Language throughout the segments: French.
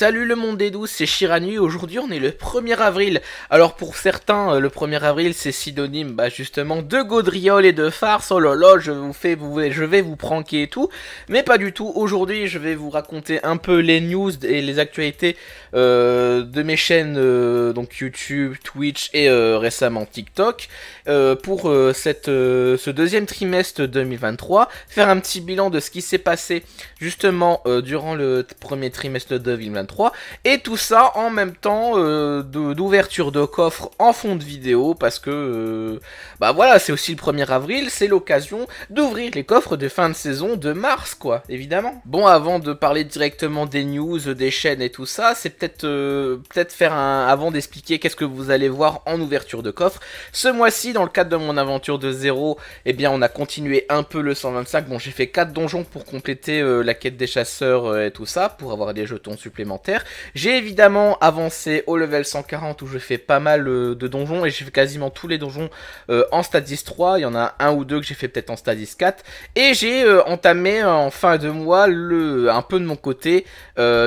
Salut le monde des douces, c'est Shiranui, aujourd'hui on est le 1er avril. Alors pour certains, euh, le 1er avril c'est synonyme bah justement de gaudriole et de farce, oh là là, je vous fais vous, je vais vous pranker et tout, mais pas du tout. Aujourd'hui, je vais vous raconter un peu les news et les actualités euh, de mes chaînes euh, donc YouTube, Twitch et récemment TikTok pour cette ce deuxième trimestre 2023, faire un petit bilan de ce qui s'est passé justement durant le premier trimestre de 2023 et tout ça en même temps euh, d'ouverture de, coffres en fond de vidéo parce que, euh, bah voilà, c'est aussi le 1er avril, c'est l'occasion d'ouvrir les coffres de fin de saison de mars, quoi, évidemment. Bon, avant de parler directement des news, des chaînes et tout ça, c'est peut-être euh, peut-être faire un... avant d'expliquer qu'est-ce que vous allez voir en ouverture de coffre. Ce mois-ci, dans le cadre de mon aventure de zéro, eh bien, on a continué un peu le 125. Bon, j'ai fait 4 donjons pour compléter la quête des chasseurs et tout ça, pour avoir des jetons supplémentaires j'ai évidemment avancé au level 140 où je fais pas mal euh, de donjons et j'ai fait quasiment tous les donjons euh, en stasis 3. Il y en a un ou deux que j'ai fait peut-être en stasis 4. Et j'ai euh, entamé en fin de mois le, un peu de mon côté,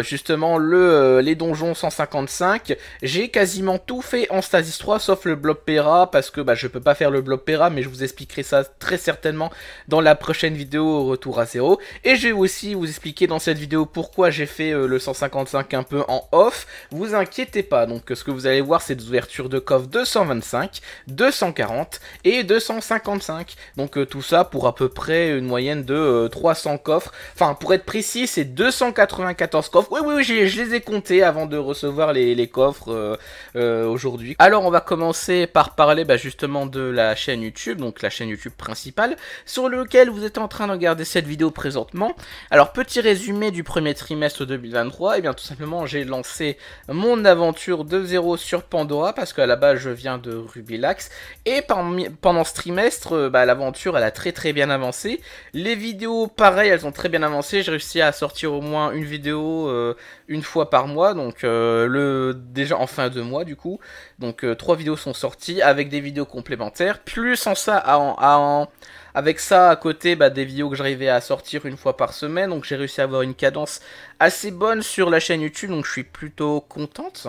justement le, les donjons 155. J'ai quasiment tout fait en Stasis 3 sauf le bloc Pera parce que bah, je peux pas faire le bloc Pera mais je vous expliquerai ça très certainement dans la prochaine vidéo Retour à zéro. Et je vais aussi vous expliquer dans cette vidéo pourquoi j'ai fait le 155 un peu en off, vous inquiétez pas. Donc ce que vous allez voir c'est des ouvertures de coffres 225, 240 et 255. Donc euh, tout ça pour à peu près une moyenne de 300 euh, coffres. Enfin pour être précis c'est 294 coffres. Oui oui oui je, les ai comptés avant de recevoir les, coffres euh, aujourd'hui. Alors on va commencer par parler bah, justement de la chaîne YouTube, donc la chaîne YouTube principale sur lequel vous êtes en train de regarder cette vidéo présentement. Alors petit résumé du premier trimestre 2023, et eh bien tout simplement j'ai lancé mon aventure de zéro sur Pandora parce qu'à la base je viens de Rubilax et pendant ce trimestre euh, bah, l'aventure elle a très très bien avancé. Les vidéos pareil elles ont très bien avancé, j'ai réussi à sortir au moins une vidéo euh, une fois par mois donc euh, le déjà en fin de mois du coup. Donc trois vidéos sont sorties avec des vidéos complémentaires plus en ça à en avec ça, à côté, bah, des vidéos que j'arrivais à sortir une fois par semaine, donc j'ai réussi à avoir une cadence assez bonne sur la chaîne YouTube, donc je suis plutôt contente.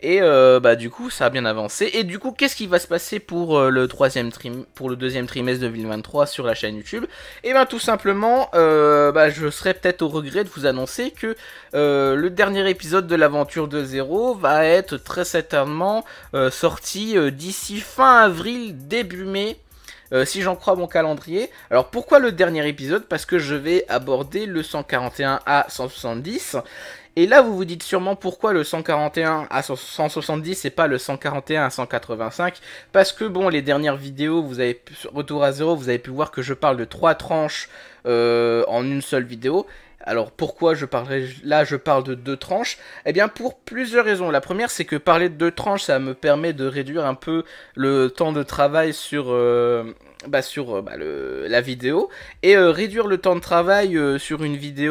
Et euh, bah du coup, ça a bien avancé. Et du coup, qu'est-ce qui va se passer pour euh, le troisième pour le deuxième trimestre 2023 sur la chaîne YouTube Et eh bien tout simplement, euh, bah, je serais peut-être au regret de vous annoncer que le dernier épisode de l'aventure de zéro va être très certainement sorti d'ici fin avril, début mai. Euh, si j'en crois mon calendrier. Alors pourquoi le dernier épisode Parce que je vais aborder le 141 à 170. Et là, vous vous dites sûrement pourquoi le 141 à 170 et pas le 141 à 185. Parce que, bon, les dernières vidéos, vous avez pu, retour à zéro, vous avez pu voir que je parle de trois tranches euh, en une seule vidéo. Alors pourquoi je parlerai là je parle de deux tranches Eh bien pour plusieurs raisons. La première c'est que parler de deux tranches ça me permet de réduire un peu le temps de travail sur euh, bah, sur euh, bah, la vidéo. Et euh, réduire le temps de travail euh, sur une vidéo,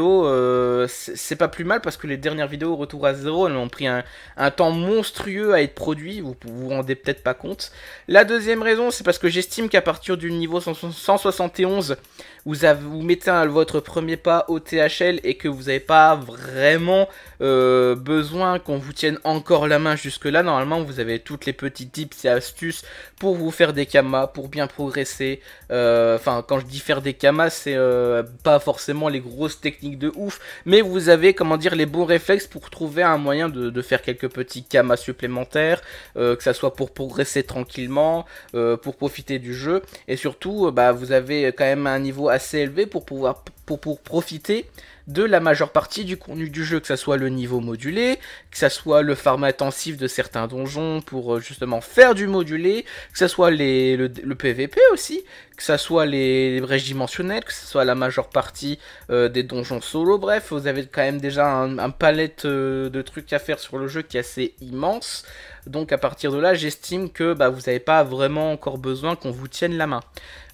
c'est pas plus mal parce que les dernières vidéos Retour à zéro, elles ont pris un, temps monstrueux à être produit, vous vous, rendez peut-être pas compte. La deuxième raison, c'est parce que j'estime qu'à partir du niveau 171, vous, vous mettez votre premier pas au THL et que vous n'avez pas vraiment besoin qu'on vous tienne encore la main jusque-là. Normalement, vous avez toutes les petites tips et astuces pour vous faire des kamas, pour bien progresser euh, enfin, quand je dis faire des kamas, c'est euh, pas forcément les grosses techniques de ouf, mais vous avez, comment dire, les bons réflexes pour trouver un moyen de, faire quelques petits kamas supplémentaires, euh, que ça soit pour progresser tranquillement, pour profiter du jeu, et surtout, bah, vous avez quand même un niveau assez élevé pour pouvoir, pour profiter de la majeure partie du contenu du jeu, que ce soit le niveau modulé, que ce soit le format intensif de certains donjons pour euh, justement faire du modulé, que ce soit les, le, PVP aussi, que ce soit les, brèches dimensionnelles, que ce soit la majeure partie euh, des donjons solo, bref, vous avez quand même déjà un, palette euh, de trucs à faire sur le jeu qui est assez immense. Donc à partir de là, j'estime que bah, vous n'avez pas vraiment encore besoin qu'on vous tienne la main.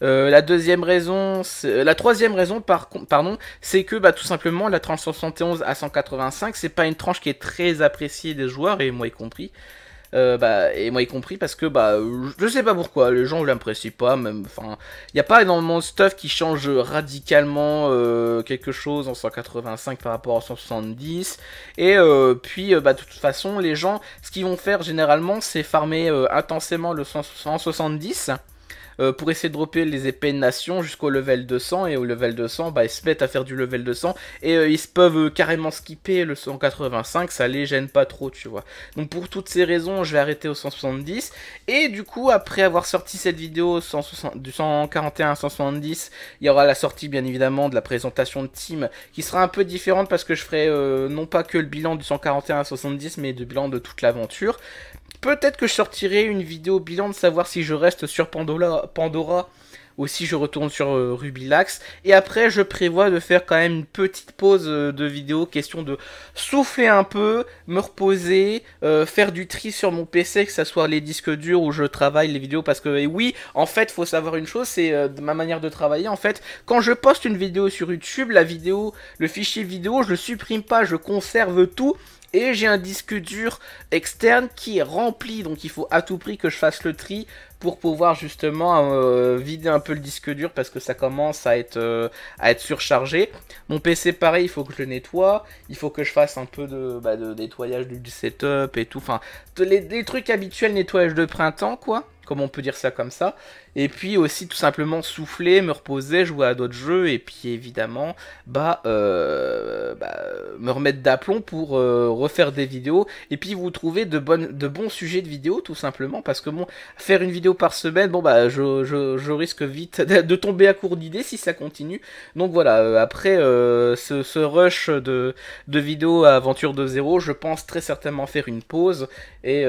Euh, la deuxième raison, euh, la troisième raison, par... pardon, c'est que bah, tout simplement la tranche 71 à 185, c'est pas une tranche qui est très appréciée des joueurs et moi y compris. Euh, bah, et moi y compris parce que bah je sais pas pourquoi les gens l'apprécient pas même enfin il n'y a pas énormément de stuff qui change radicalement euh, quelque chose en 185 par rapport à 170 et euh, puis bah de toute façon les gens ce qu'ils vont faire généralement c'est farmer intensément le 170 euh, pour essayer de dropper les épées nation jusqu'au level 200. Et au level 200, bah, ils se mettent à faire du level 200. Et ils euh, ils peuvent euh, carrément skipper le 185, ça les gêne pas trop, tu vois. Donc pour toutes ces raisons, je vais arrêter au 170. Et du coup, après avoir sorti cette vidéo du 141 à 170, il y aura la sortie bien évidemment de la présentation de team qui sera un peu différente parce que je ferai non pas que le bilan du 141 à 70, mais du bilan de toute l'aventure. Peut-être que je sortirai une vidéo bilan de savoir si je reste sur Pandora, ou si je retourne sur Ruby euh, Rubilax. Et après, je prévois de faire quand même une petite pause euh, de vidéo, question de souffler un peu, me reposer, euh, faire du tri sur mon PC, que ce soit les disques durs où je travaille les vidéos. Parce que oui, en fait, faut savoir une chose, c'est ma manière de travailler. En fait, quand je poste une vidéo sur YouTube, la vidéo, le fichier vidéo, je le supprime pas, je conserve tout et j'ai un disque dur externe qui est rempli, donc il faut à tout prix que je fasse le tri pour pouvoir justement euh, vider un peu le disque dur parce que ça commence à être, euh, à être surchargé. Mon PC pareil, il faut que je le nettoie, il faut que je fasse un peu de, bah, nettoyage du setup et tout, enfin les, les trucs habituels nettoyage de printemps quoi comme on peut dire ça comme ça. Et puis aussi tout simplement souffler, me reposer, jouer à d'autres jeux, et puis évidemment bah, euh, bah me remettre d'aplomb pour euh, refaire des vidéos, et puis vous trouver de, bonnes, de bons sujets de vidéos tout simplement, parce que bon, faire une vidéo par semaine, bon bah je, risque vite de tomber à court d'idées si ça continue. Donc voilà, euh, après ce, rush de, de vidéos à aventure de zéro, je pense très certainement faire une pause, et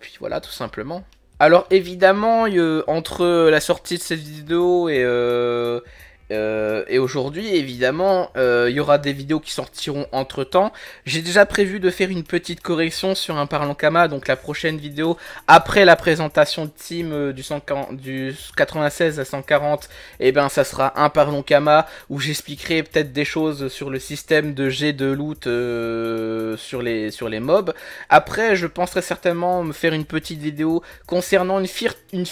puis voilà tout simplement. Alors évidemment, euh, entre la sortie de cette vidéo et, euh, euh, et aujourd'hui, évidemment, il euh, y aura des vidéos qui sortiront entre temps. J'ai déjà prévu de faire une petite correction sur un parlant Kama, donc la prochaine vidéo après la présentation de team euh, du, 96 à 140, et eh ben ça sera un parlant Kama où j'expliquerai peut-être des choses sur le système de G de loot sur les sur les mobs. Après, je penserai certainement me faire une petite vidéo concernant une, une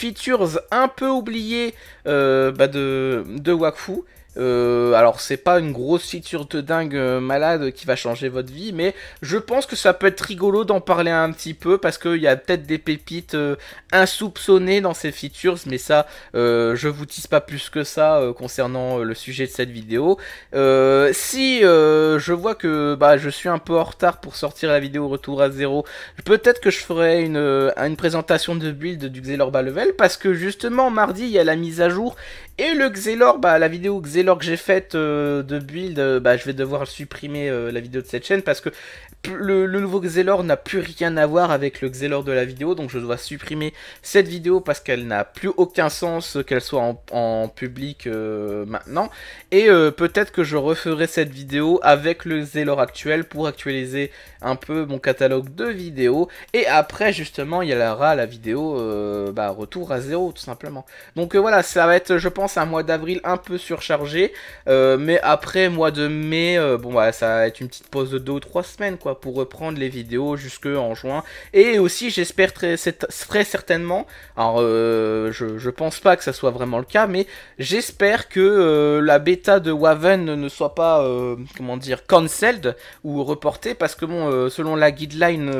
un peu oubliée bah, de de Wakfu fou euh, alors c'est pas une grosse feature de dingue euh, malade qui va changer votre vie, mais je pense que ça peut être rigolo d'en parler un petit peu parce qu'il y a peut-être des pépites euh, insoupçonnées dans ces features, mais ça je vous tisse pas plus que ça concernant le sujet de cette vidéo. si je vois que bah, je suis un peu en retard pour sortir la vidéo retour à zéro, peut-être que je ferai une, une présentation de build du Xelor Level parce que justement mardi il y a la mise à jour et le Xelor, bah, la vidéo Xelor que j'ai fait euh, de build, euh, bah, je vais devoir supprimer euh, la vidéo de cette chaîne parce que le, nouveau Xelor n'a plus rien à voir avec le Xelor de la vidéo, donc je dois supprimer cette vidéo parce qu'elle n'a plus aucun sens qu'elle soit en, public maintenant. Et peut-être que je referai cette vidéo avec le Xelor actuel pour actualiser un peu mon catalogue de vidéos. Et après, justement, il y aura la vidéo bah, retour à zéro, tout simplement. Donc voilà, ça va être, je pense, un mois d'avril un peu surchargé euh, mais après mois de mai, euh, bon bah ça va être une petite pause de 2 ou 3 semaines quoi pour reprendre les vidéos jusqu'en juin. Et aussi j'espère très, certainement, alors euh, je, pense pas que ça soit vraiment le cas, mais j'espère que la bêta de Waven ne soit pas comment dire cancelled ou reportée parce que bon selon la guideline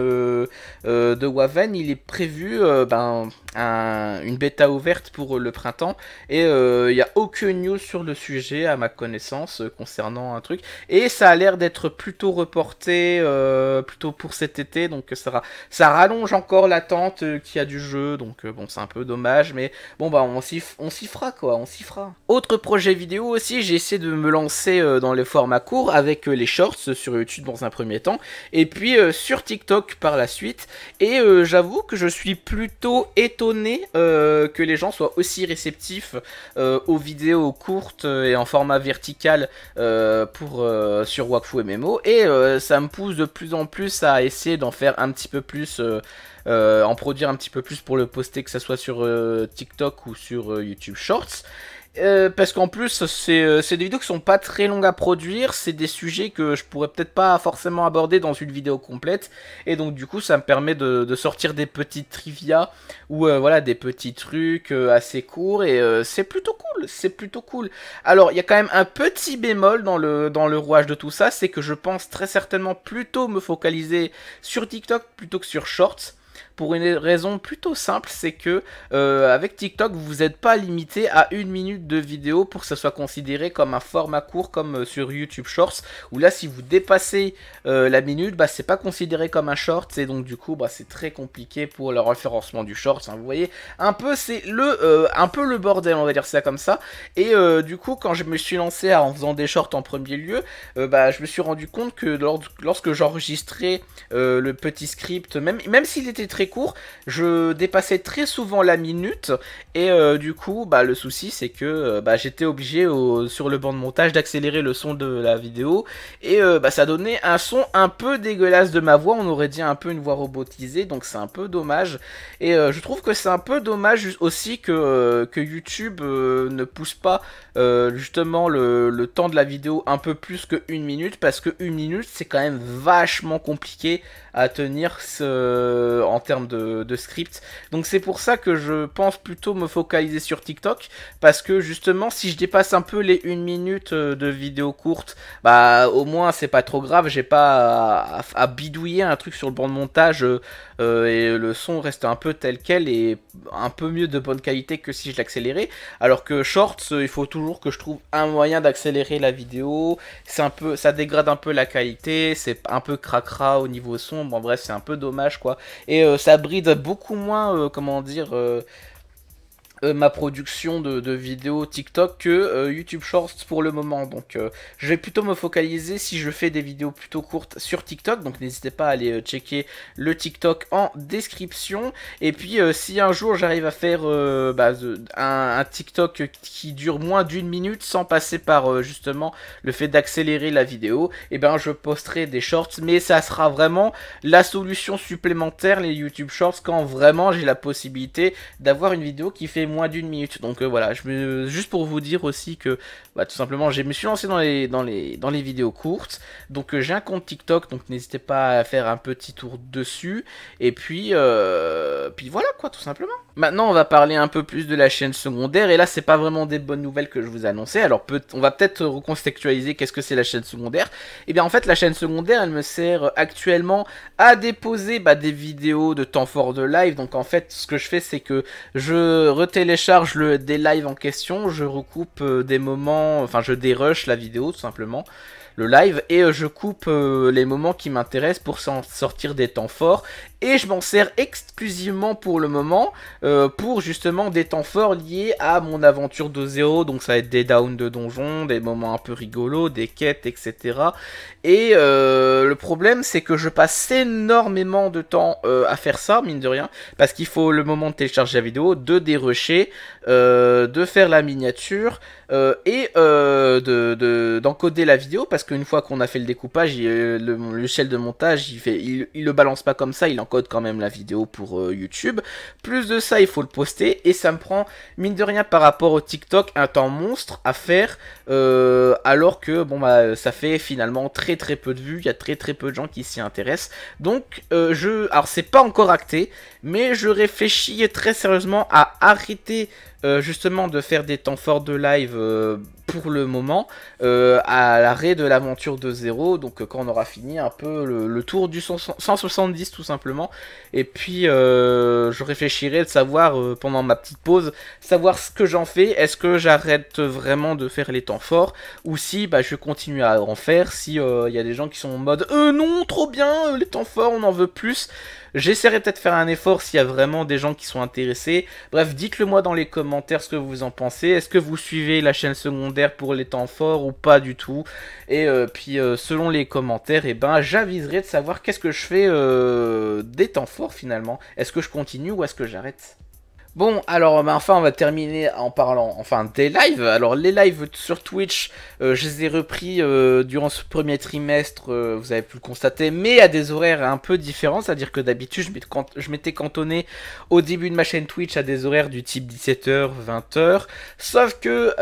de Waven il est prévu ben une bêta ouverte pour le printemps et il n'y a aucune news sur le sujet à ma connaissance euh, concernant un truc. Et ça a l'air d'être plutôt reporté, euh, plutôt pour cet été, donc ça, ça rallonge encore l'attente euh, qu'il y a du jeu, donc bon c'est un peu dommage, mais bon bah on s'y fera quoi, on s'y fera. Autre projet vidéo aussi, j'ai essayé de me lancer dans les formats courts avec les shorts sur YouTube dans un premier temps, et puis sur TikTok par la suite, et j'avoue que je suis plutôt étonné que les gens soient aussi réceptifs aux vidéos courtes et en format vertical euh, pour, euh, sur Wakfu MMO et euh, ça me pousse de plus en plus à essayer d'en faire un petit peu plus, en produire un petit peu plus pour le poster que ce soit sur TikTok ou sur YouTube Shorts. Euh, parce qu'en plus, euh, c'est des vidéos qui sont pas très longues à produire, c'est des sujets que je pourrais peut-être pas forcément aborder dans une vidéo complète, et donc du coup, ça me permet de, sortir des petites trivia ou euh, voilà des petits trucs assez courts, et c'est plutôt cool, c'est plutôt cool. Alors, il y a quand même un petit bémol dans le dans le rouage de tout ça, c'est que je pense très certainement plutôt me focaliser sur TikTok plutôt que sur Shorts pour une raison plutôt simple, c'est que euh, avec TikTok, vous n'êtes pas limité à une minute de vidéo pour que ça soit considéré comme un format court comme euh, sur YouTube Shorts, où là si vous dépassez euh, la minute, bah c'est pas considéré comme un short, et donc du coup bah, c'est très compliqué pour le référencement du short, hein, vous voyez, un peu c'est le un peu le bordel, on va dire ça comme ça. Et du coup quand je me suis lancé en faisant des shorts en premier lieu, bah, je me suis rendu compte que lorsque j'enregistrais le petit script, même, même s'il était très court. Je dépassais très souvent la minute et euh, du coup, bah, le souci c'est que euh, bah, j'étais obligé sur le banc de montage d'accélérer le son de la vidéo et euh, bah, ça donnait un son un peu dégueulasse de ma voix. On aurait dit un peu une voix robotisée, donc c'est un peu dommage. Et je trouve que c'est un peu dommage aussi que, que YouTube ne pousse pas justement le, temps de la vidéo un peu plus que une minute parce que une minute c'est quand même vachement compliqué à tenir ce... en termes de, script. Donc c'est pour ça que je pense plutôt me focaliser sur TikTok, parce que justement, si je dépasse un peu les 1 minute euh, de vidéo courte, bah au moins c'est pas trop grave, j'ai pas à, à, bidouiller un truc sur le banc de montage euh, euh, et le son reste un peu tel quel et un peu mieux de bonne qualité que si je l'accélérais. Alors que Shorts, euh, il faut toujours que je trouve un moyen d'accélérer la vidéo. C'est un peu, ça dégrade un peu la qualité, c'est un peu cracra au niveau son. Bon bref, c'est un peu dommage quoi. Et euh, ça bride beaucoup moins, comment dire. Euh, ma production de, de, vidéos TikTok que euh, YouTube Shorts pour le moment. Donc euh, je vais plutôt me focaliser si je fais des vidéos plutôt courtes sur TikTok. Donc n'hésitez pas à aller checker le TikTok en description. Et puis si un jour j'arrive à faire bah, un, TikTok qui dure moins d'une minute sans passer par justement le fait d'accélérer la vidéo, et eh ben je posterai des shorts. Mais ça sera vraiment la solution supplémentaire les YouTube Shorts quand vraiment j'ai la possibilité d'avoir une vidéo qui fait moins d'une minute. Donc euh, voilà, je juste pour vous dire aussi que bah, tout simplement, je me suis lancé dans les, dans les, dans les vidéos courtes. Donc euh, j'ai un compte TikTok, donc n'hésitez pas à faire un petit tour dessus. Et puis, euh, puis voilà quoi, tout simplement. Maintenant, on va parler un peu plus de la chaîne secondaire. Et là, c'est pas vraiment des bonnes nouvelles que je vous annonçais. Alors on va peut-être recontextualiser qu'est-ce que c'est la chaîne secondaire. Et eh bien en fait, la chaîne secondaire, elle me sert actuellement à déposer bah, des vidéos de temps fort de live. Donc en fait, ce que je fais, c'est que je télécharge le, des lives en question, je recoupe euh, des moments, enfin je dérush la vidéo tout simplement, le live, et euh, je coupe euh, les moments qui m'intéressent pour s'en sortir des temps forts et je m'en sers exclusivement pour le moment euh, pour justement des temps forts liés à mon aventure de zéro, donc ça va être des downs de donjon, des moments un peu rigolos, des quêtes, etc. Et euh, le problème c'est que je passe énormément de temps euh, à faire ça, mine de rien, parce qu'il faut le moment de télécharger la vidéo, de dérusher, de faire la miniature et de d'encoder la vidéo, parce qu'une fois qu'on a fait le découpage, le, le de montage, il, fait, le balance pas comme ça, il en code quand même la vidéo pour euh, YouTube. Plus de ça, il faut le poster et ça me prend, mine de rien, par rapport au TikTok, un temps monstre à faire. Euh, alors que, bon, bah, ça fait finalement très très peu de vues, il y a très très peu de gens qui s'y intéressent. Donc, euh, je. Alors, c'est pas encore acté, mais je réfléchis très sérieusement à arrêter justement de faire des temps forts de live pour le moment euh, à l'arrêt de l'aventure de zéro, donc euh, quand on aura fini un peu le, tour du 170 tout simplement. Et puis euh, je réfléchirai de savoir pendant ma petite pause, savoir ce que j'en fais. Est-ce que j'arrête vraiment de faire les temps forts ou si bah, je continue à en faire, si il y a des gens qui sont en mode euh non, trop bien, les temps forts, on en veut plus. J'essaierai peut-être de faire un effort s'il y a vraiment des gens qui sont intéressés. Bref, dites-le moi dans les commentaires ce que vous en pensez. Est-ce que vous suivez la chaîne secondaire pour les temps forts ou pas du tout Et euh, puis euh, selon les commentaires, eh ben j'aviserai de savoir qu'est-ce que je fais euh, des temps forts finalement. Est-ce que je continue ou est-ce que j'arrête Bon, alors, bah, enfin, on va terminer en parlant, enfin, des lives. Alors, les lives sur Twitch, euh, je les ai repris euh, durant ce premier trimestre, euh, vous avez pu le constater, mais à des horaires un peu différents. C'est-à-dire que d'habitude, je m'étais cantonné au début de ma chaîne Twitch à des horaires du type 17h, 20h. Sauf que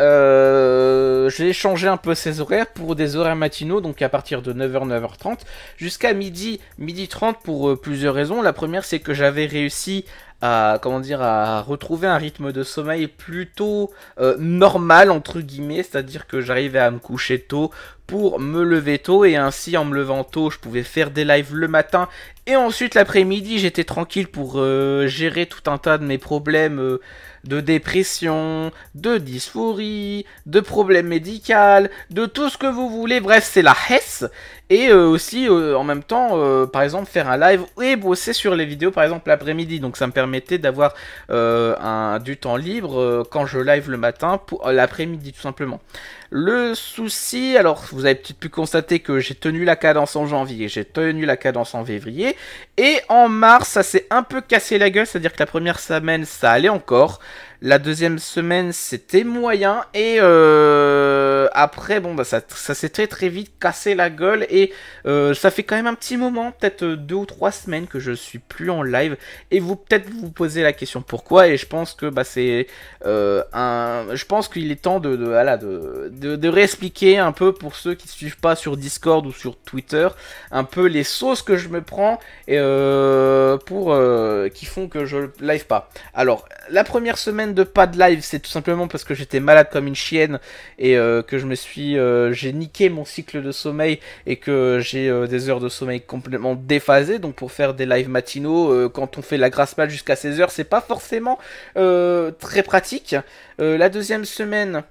j'ai changé un peu ces horaires pour des horaires matinaux, donc à partir de 9h, 9h30, jusqu'à midi, midi 30 pour plusieurs raisons. La première, c'est que j'avais réussi à comment dire à retrouver un rythme de sommeil plutôt euh, normal entre guillemets, c'est-à-dire que j'arrivais à me coucher tôt pour me lever tôt et ainsi en me levant tôt je pouvais faire des lives le matin et ensuite l'après-midi j'étais tranquille pour euh, gérer tout un tas de mes problèmes euh, de dépression, de dysphorie, de problèmes médicaux, de tout ce que vous voulez, bref c'est la hesse et euh, aussi en même temps par exemple faire un live et bosser sur les vidéos par exemple l'après-midi donc ça me permettait d'avoir du temps libre quand je live le matin pour l'après-midi tout simplement. Le souci, alors vous avez peut-être pu constater que j'ai tenu la cadence en janvier, j'ai tenu la cadence en février, et en mars ça s'est un peu cassé la gueule, c'est-à-dire que la première semaine ça allait encore, la deuxième semaine, c'était moyen. Et euh, après, bon, bah, ça, s'est très très vite cassé la gueule. Et euh, ça fait quand même un petit moment, peut-être euh, deux ou trois semaines que je suis plus en live. Et vous, peut-être, vous posez la question pourquoi. Et je pense que bah, c'est un. Je pense qu'il est temps de, de, de, réexpliquer un peu pour ceux qui ne suivent pas sur Discord ou sur Twitter, un peu les sauces que je me prends et, pour, qui font que je live pas. Alors, la première semaine de pas de live, c'est tout simplement parce que j'étais malade comme une chienne et euh, que je me suis, euh, j'ai niqué mon cycle de sommeil et que j'ai euh, des heures de sommeil complètement déphasées. Donc pour faire des lives matinaux, quand on fait la grasse mal jusqu'à 16 heures, c'est pas forcément très pratique. la deuxième semaine,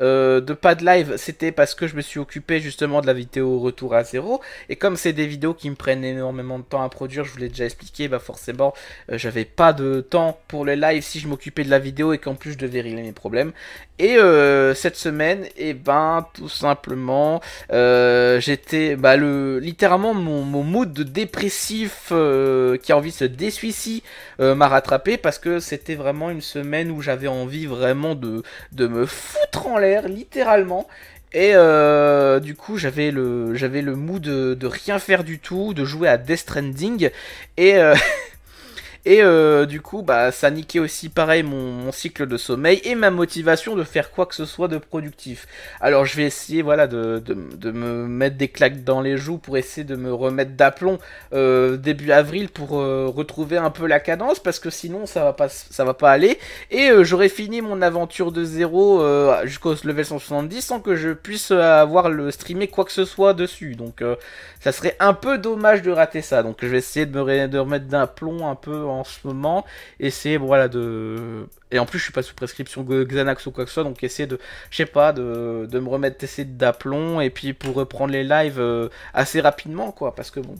euh, de pas de live, c'était parce que je me suis occupé justement de la vidéo retour à zéro. Et comme c'est des vidéos qui me prennent énormément de temps à produire, je vous l'ai déjà expliqué, bah forcément euh, j'avais pas de temps pour les live si je m'occupais de la vidéo et qu'en plus je devais régler mes problèmes. Et euh, cette semaine, et eh ben tout simplement, j'étais bah le littéralement mon, mon mood dépressif qui a envie de se suicider m'a rattrapé parce que c'était vraiment une semaine où j'avais envie vraiment de, de me foutre en l'air littéralement. Et euh, du coup, j'avais le, j'avais le mood de, de, rien faire du tout, de jouer à Death Stranding. Et, euh, Et euh, du coup, bah, ça niquait aussi pareil mon, cycle de sommeil et ma motivation de faire quoi que ce soit de productif. Alors je vais essayer voilà, de, me mettre des claques dans les joues pour essayer de me remettre d'aplomb euh, début avril pour euh, retrouver un peu la cadence parce que sinon ça va pas, ça va pas aller. Et j'aurais fini mon aventure de zéro jusqu'au level 170 sans que je puisse avoir le streamer quoi que ce soit dessus. Donc ça serait un peu dommage de rater ça. Donc je vais essayer de me remettre d'aplomb un peu en ce moment. Essayer, voilà, de. Et en plus, je suis pas sous prescription Xanax ou quoi que ce soit, donc essayer de, je sais pas, de, me remettre essayer d'aplomb et puis pour reprendre les lives euh, assez rapidement, quoi, parce que bon,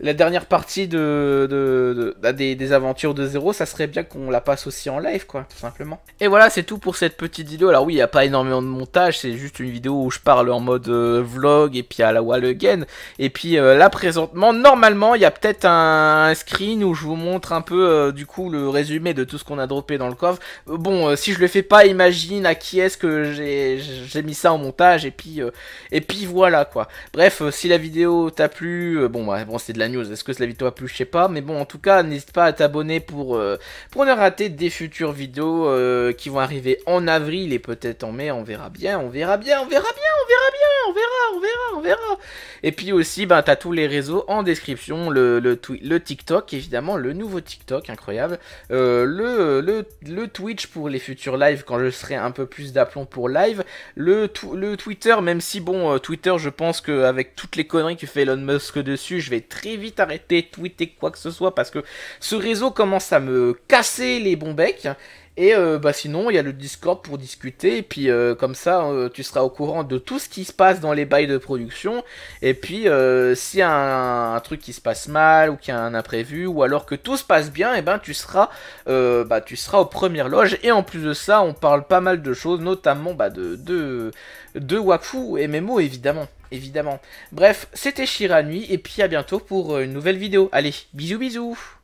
la dernière partie de, bah, des, aventures de zéro, ça serait bien qu'on la passe aussi en live, quoi, tout simplement. Et voilà, c'est tout pour cette petite vidéo. Alors oui, il n'y a pas énormément de montage, c'est juste une vidéo où je parle en mode euh, vlog et puis à la wall again. Et puis euh, là, présentement, normalement, il y a peut-être un, screen où je vous montre un peu, euh, du coup, le résumé de tout ce qu'on a droppé dans le coffre. Bon, si je le fais pas, imagine à qui est-ce que j'ai mis ça en montage et puis, et puis voilà, quoi. Bref, si la vidéo t'a plu, bon, bah, bon c'est de news. Est-ce que la vidéo a plu Je sais pas. Mais bon, en tout cas, n'hésite pas à t'abonner pour, euh, pour ne rater des futures vidéos euh, qui vont arriver en avril et peut-être en mai. On verra bien, on verra bien, on verra bien, on verra bien, on verra, on verra, on verra. Et puis aussi, ben, t'as tous les réseaux en description. Le, le, le TikTok, évidemment, le nouveau TikTok, incroyable. Euh, le, le, Twitch pour les futurs lives quand je serai un peu plus d'aplomb pour live. Le, le Twitter, même si bon, Twitter, je pense qu'avec toutes les conneries que fait Elon Musk dessus, je vais très vite arrêter tweeter quoi que ce soit parce que ce réseau commence à me casser les bons becs. Et euh, bah sinon, il y a le Discord pour discuter. Et puis euh, comme ça, euh, tu seras au courant de tout ce qui se passe dans les bails de production. Et puis, s'il y a un, truc qui se passe mal ou qu'il y a un imprévu ou alors que tout se passe bien, et eh ben tu seras, bah, tu seras aux premières loges. Et en plus de ça, on parle pas mal de choses, notamment bah, de de, de Wakfu et MMO évidemment évidemment. Bref, c'était Shira Nuit, et puis à bientôt pour euh, une nouvelle vidéo. Allez, bisous bisous